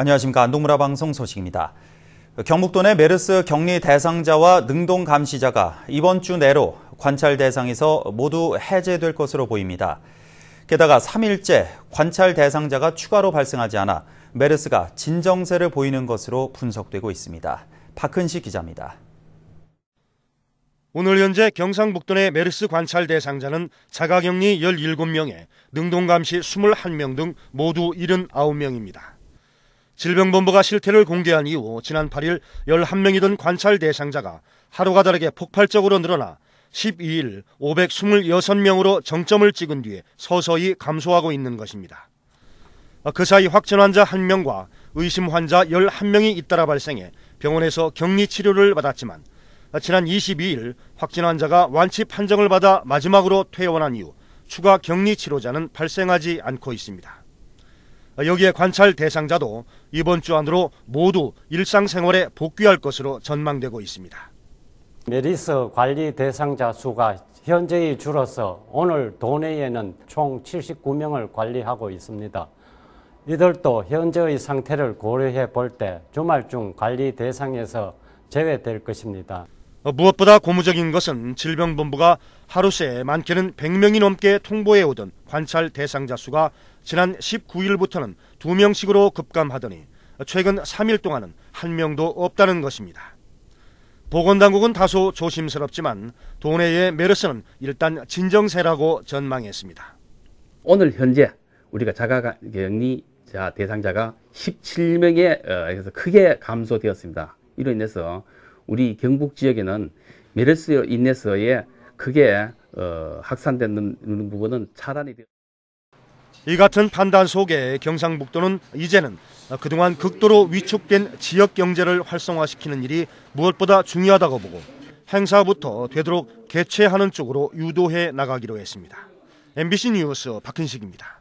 안녕하십니까. 안동문화 방송 소식입니다. 경북도 내 메르스 격리 대상자와 능동 감시자가 이번 주 내로 관찰 대상에서 모두 해제될 것으로 보입니다. 게다가 3일째 관찰 대상자가 추가로 발생하지 않아 메르스가 진정세를 보이는 것으로 분석되고 있습니다. 박은식 기자입니다. 오늘 현재 경상북도 내 메르스 관찰 대상자는 자가격리 17명에 능동감시 21명 등 모두 79명입니다. 질병본부가 실태를 공개한 이후 지난 8일 11명이던 관찰 대상자가 하루가 다르게 폭발적으로 늘어나 12일 526명으로 정점을 찍은 뒤에 서서히 감소하고 있는 것입니다. 그 사이 확진 환자 1명과 의심 환자 11명이 잇따라 발생해 병원에서 격리 치료를 받았지만 지난 22일 확진 환자가 완치 판정을 받아 마지막으로 퇴원한 이후 추가 격리 치료자는 발생하지 않고 있습니다. 여기에 관찰 대상자도 이번 주 안으로 모두 일상생활에 복귀할 것으로 전망되고 있습니다. 메리스 관리 대상자 수가 현재의 줄어서 오늘 도내에는 총 79명을 관리하고 있습니다. 이들도 현재의 상태를 고려해 볼 때 주말 중 관리 대상에서 제외될 것입니다. 어, 무엇보다 고무적인 것은 질병본부가 하루새 많게는 100명이 넘게 통보해 오던 관찰 대상자 수가 지난 19일부터는 2명씩으로 급감하더니 최근 3일 동안은 한 명도 없다는 것입니다. 보건당국은 다소 조심스럽지만 도내의 메르스는 일단 진정세라고 전망했습니다. 오늘 현재 우리가 자가격리자 대상자가 17명에 어, 크게 감소되었습니다. 이로 인해서 우리 경북 지역에는 메르스 인내서에 크게 어, 확산되는 부분은 차단이 되었습이 같은 판단 속에 경상북도는 이제는 그동안 극도로 위축된 지역 경제를 활성화시키는 일이 무엇보다 중요하다고 보고 행사부터 되도록 개최하는 쪽으로 유도해 나가기로 했습니다. MBC 뉴스 박근식입니다.